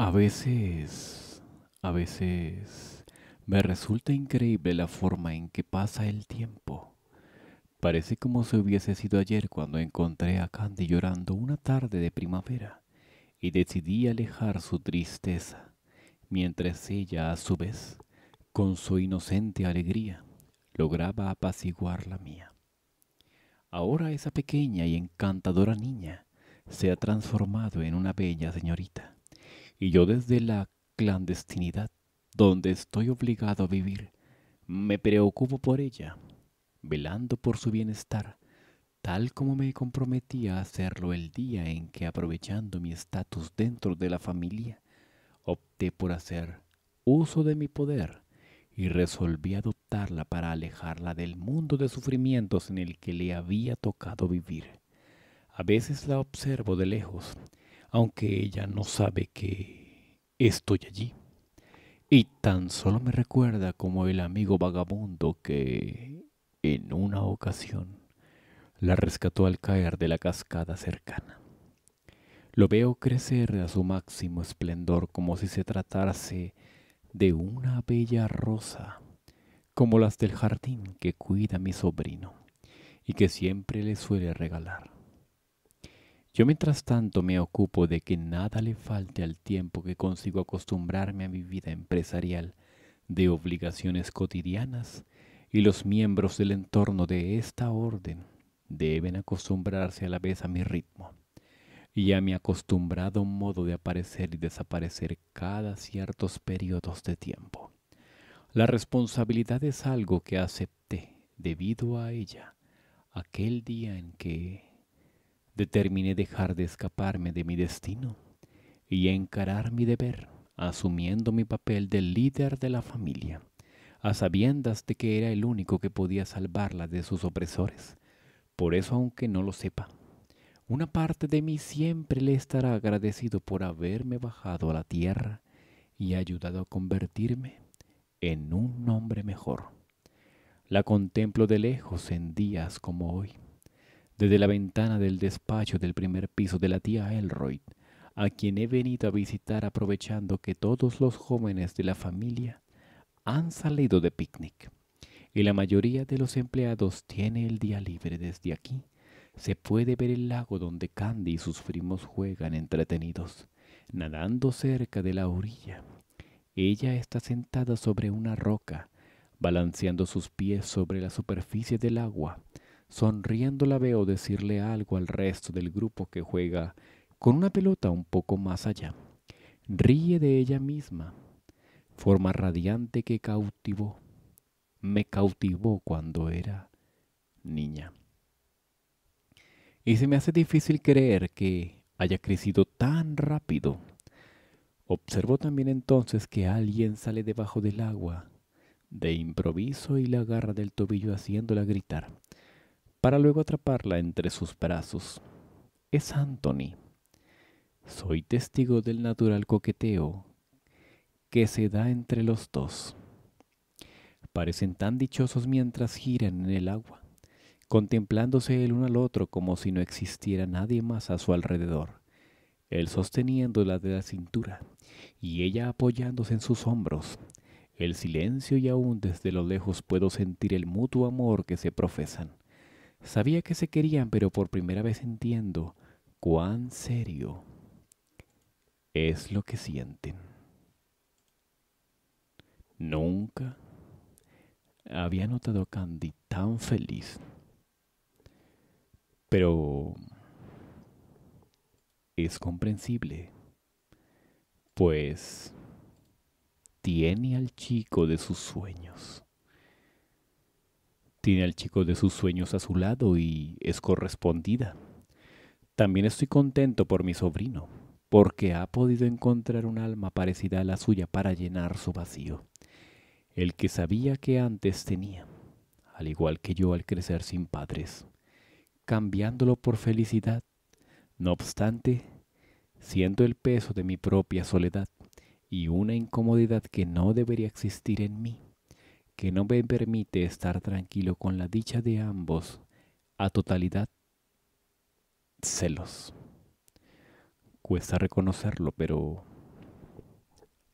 A veces, a veces me resulta increíble la forma en que pasa el tiempo. Parece como si hubiese sido ayer cuando encontré a Candy llorando una tarde de primavera y decidí alejar su tristeza, mientras ella a su vez, con su inocente alegría, lograba apaciguar la mía. Ahora esa pequeña y encantadora niña se ha transformado en una bella señorita y yo desde la clandestinidad donde estoy obligado a vivir, me preocupo por ella, velando por su bienestar, tal como me comprometí a hacerlo el día en que, aprovechando mi estatus dentro de la familia, opté por hacer uso de mi poder y resolví adoptarla para alejarla del mundo de sufrimientos en el que le había tocado vivir. A veces la observo de lejos aunque ella no sabe que estoy allí. Y tan solo me recuerda como el amigo vagabundo que en una ocasión la rescató al caer de la cascada cercana. Lo veo crecer a su máximo esplendor como si se tratase de una bella rosa, como las del jardín que cuida mi sobrino y que siempre le suele regalar. Yo mientras tanto me ocupo de que nada le falte al tiempo que consigo acostumbrarme a mi vida empresarial de obligaciones cotidianas y los miembros del entorno de esta orden deben acostumbrarse a la vez a mi ritmo y a mi acostumbrado modo de aparecer y desaparecer cada ciertos periodos de tiempo. La responsabilidad es algo que acepté debido a ella aquel día en que Determiné dejar de escaparme de mi destino y encarar mi deber, asumiendo mi papel de líder de la familia, a sabiendas de que era el único que podía salvarla de sus opresores. Por eso, aunque no lo sepa, una parte de mí siempre le estará agradecido por haberme bajado a la tierra y ayudado a convertirme en un hombre mejor. La contemplo de lejos en días como hoy desde la ventana del despacho del primer piso de la tía Elroyd, a quien he venido a visitar aprovechando que todos los jóvenes de la familia han salido de picnic y la mayoría de los empleados tiene el día libre desde aquí. Se puede ver el lago donde Candy y sus primos juegan entretenidos, nadando cerca de la orilla. Ella está sentada sobre una roca, balanceando sus pies sobre la superficie del agua Sonriendo la veo decirle algo al resto del grupo que juega con una pelota un poco más allá. Ríe de ella misma, forma radiante que cautivó, me cautivó cuando era niña. Y se me hace difícil creer que haya crecido tan rápido. Observó también entonces que alguien sale debajo del agua de improviso y la agarra del tobillo haciéndola gritar para luego atraparla entre sus brazos. Es Anthony. Soy testigo del natural coqueteo que se da entre los dos. Parecen tan dichosos mientras giran en el agua, contemplándose el uno al otro como si no existiera nadie más a su alrededor, él sosteniéndola de la cintura y ella apoyándose en sus hombros. El silencio y aún desde lo lejos puedo sentir el mutuo amor que se profesan. Sabía que se querían, pero por primera vez entiendo cuán serio es lo que sienten. Nunca había notado a Candy tan feliz. Pero es comprensible, pues tiene al chico de sus sueños. Tiene al chico de sus sueños a su lado y es correspondida. También estoy contento por mi sobrino, porque ha podido encontrar un alma parecida a la suya para llenar su vacío, el que sabía que antes tenía, al igual que yo al crecer sin padres, cambiándolo por felicidad. No obstante, siento el peso de mi propia soledad y una incomodidad que no debería existir en mí que no me permite estar tranquilo con la dicha de ambos a totalidad celos. Cuesta reconocerlo, pero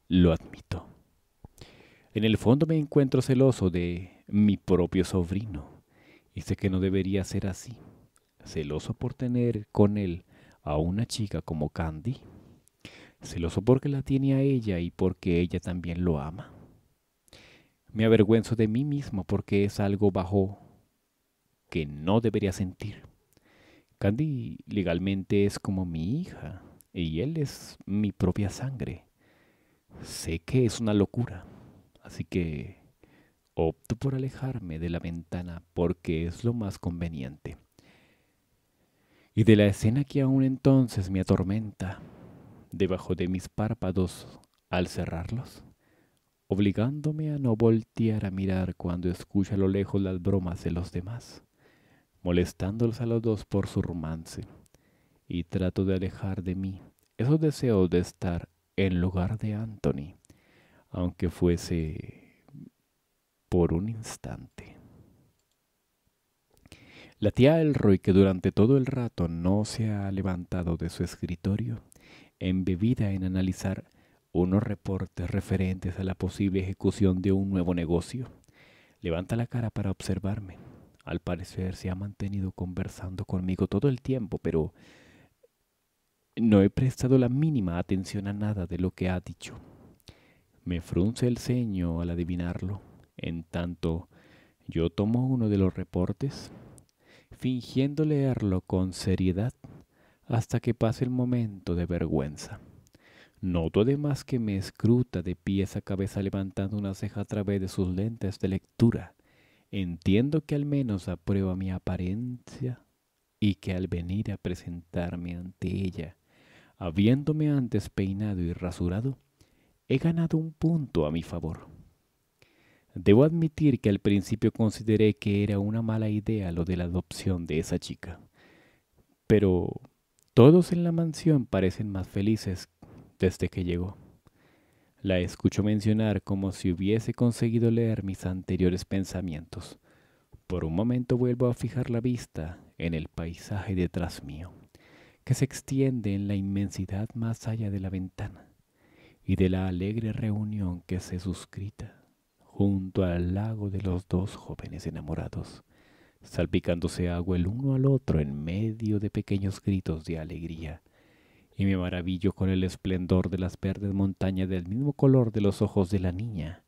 lo admito. En el fondo me encuentro celoso de mi propio sobrino y sé que no debería ser así. Celoso por tener con él a una chica como Candy. Celoso porque la tiene a ella y porque ella también lo ama. Me avergüenzo de mí mismo porque es algo bajo que no debería sentir. Candy legalmente es como mi hija y él es mi propia sangre. Sé que es una locura, así que opto por alejarme de la ventana porque es lo más conveniente. Y de la escena que aún entonces me atormenta, debajo de mis párpados al cerrarlos, obligándome a no voltear a mirar cuando escucha a lo lejos las bromas de los demás, molestándolos a los dos por su romance, y trato de alejar de mí esos deseos de estar en lugar de Anthony, aunque fuese por un instante. La tía Elroy, que durante todo el rato no se ha levantado de su escritorio, embebida en analizar unos reportes referentes a la posible ejecución de un nuevo negocio. Levanta la cara para observarme. Al parecer se ha mantenido conversando conmigo todo el tiempo, pero no he prestado la mínima atención a nada de lo que ha dicho. Me frunce el ceño al adivinarlo. En tanto, yo tomo uno de los reportes, fingiendo leerlo con seriedad hasta que pase el momento de vergüenza. Noto además que me escruta de pies a cabeza levantando una ceja a través de sus lentes de lectura. Entiendo que al menos aprueba mi apariencia y que al venir a presentarme ante ella, habiéndome antes peinado y rasurado, he ganado un punto a mi favor. Debo admitir que al principio consideré que era una mala idea lo de la adopción de esa chica, pero todos en la mansión parecen más felices desde que llegó. La escucho mencionar como si hubiese conseguido leer mis anteriores pensamientos. Por un momento vuelvo a fijar la vista en el paisaje detrás mío, que se extiende en la inmensidad más allá de la ventana y de la alegre reunión que se suscrita junto al lago de los dos jóvenes enamorados, salpicándose agua el uno al otro en medio de pequeños gritos de alegría y me maravillo con el esplendor de las verdes montañas del mismo color de los ojos de la niña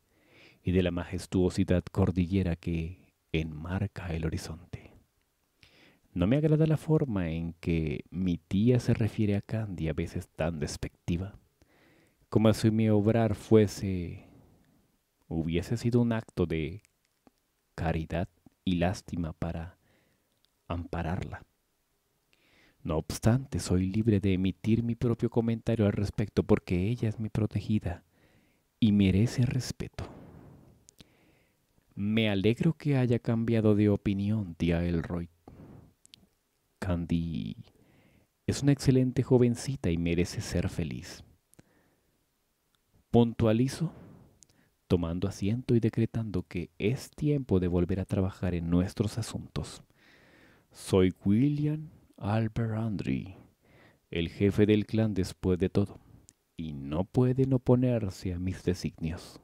y de la majestuosidad cordillera que enmarca el horizonte. No me agrada la forma en que mi tía se refiere a Candy, a veces tan despectiva, como si mi obrar fuese hubiese sido un acto de caridad y lástima para ampararla. No obstante, soy libre de emitir mi propio comentario al respecto porque ella es mi protegida y merece respeto. Me alegro que haya cambiado de opinión, tía Elroy. Candy es una excelente jovencita y merece ser feliz. Puntualizo, tomando asiento y decretando que es tiempo de volver a trabajar en nuestros asuntos. Soy William Albert el jefe del clan después de todo, y no pueden oponerse a mis designios.